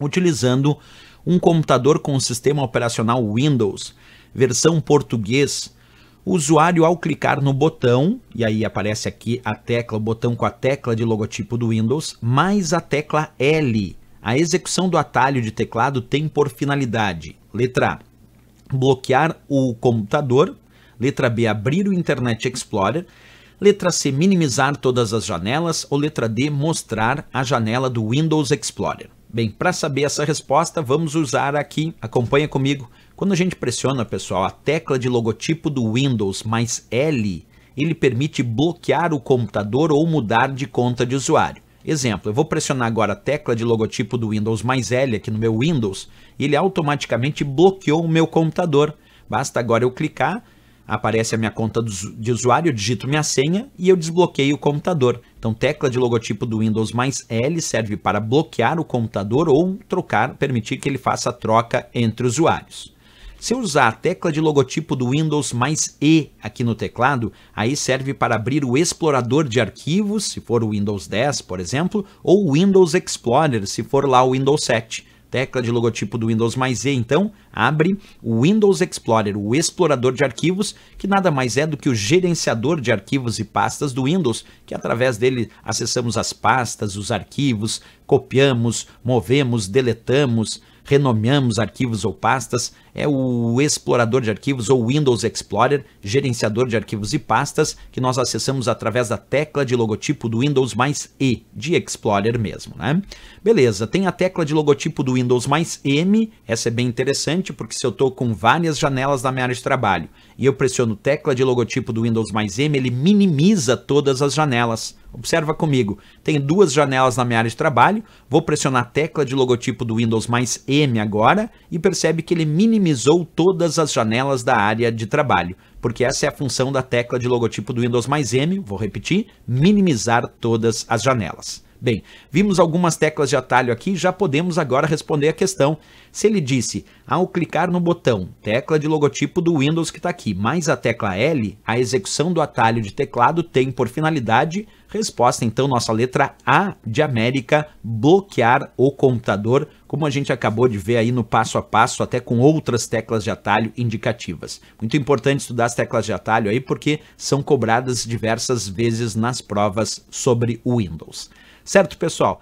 utilizando um computador com o sistema operacional Windows, versão português. O usuário, ao clicar no botão, e aí aparece aqui a tecla, o botão com a tecla de logotipo do Windows, mais a tecla L. A execução do atalho de teclado tem por finalidade: letra A, bloquear o computador, letra B, abrir o Internet Explorer, letra C, minimizar todas as janelas, ou letra D, mostrar a janela do Windows Explorer. Bem, para saber essa resposta, vamos usar aqui, acompanha comigo. Quando a gente pressiona, pessoal, a tecla de logotipo do Windows mais L, ele permite bloquear o computador ou mudar de conta de usuário. Exemplo, eu vou pressionar agora a tecla de logotipo do Windows mais L aqui no meu Windows, e ele automaticamente bloqueou o meu computador. Basta agora eu clicar aparece a minha conta de usuário, eu digito minha senha e eu desbloqueio o computador. Então, tecla de logotipo do Windows mais L serve para bloquear o computador ou trocar, permitir que ele faça a troca entre usuários. Se eu usar a tecla de logotipo do Windows mais E aqui no teclado, aí serve para abrir o explorador de arquivos, se for o Windows 10, por exemplo, ou o Windows Explorer, se for lá o Windows 7 tecla de logotipo do Windows mais E, então, abre o Windows Explorer, o explorador de arquivos, que nada mais é do que o gerenciador de arquivos e pastas do Windows, que através dele acessamos as pastas, os arquivos, copiamos, movemos, deletamos, renomeamos arquivos ou pastas, é o explorador de arquivos ou Windows Explorer, gerenciador de arquivos e pastas, que nós acessamos através da tecla de logotipo do Windows mais E, de Explorer mesmo, né? Beleza, tem a tecla de logotipo do Windows mais M, essa é bem interessante porque se eu estou com várias janelas na minha área de trabalho e eu pressiono tecla de logotipo do Windows mais M, ele minimiza todas as janelas. Observa comigo, tem duas janelas na minha área de trabalho, vou pressionar a tecla de logotipo do Windows mais M agora e percebe que ele minimizou todas as janelas da área de trabalho, porque essa é a função da tecla de logotipo do Windows mais M, vou repetir, minimizar todas as janelas. Bem, vimos algumas teclas de atalho aqui, já podemos agora responder a questão. Se ele disse, ao clicar no botão tecla de logotipo do Windows que está aqui, mais a tecla L, a execução do atalho de teclado tem por finalidade, resposta então nossa letra A de América, bloquear o computador, como a gente acabou de ver aí no passo a passo, até com outras teclas de atalho indicativas. Muito importante estudar as teclas de atalho aí, porque são cobradas diversas vezes nas provas sobre o Windows. Certo, pessoal?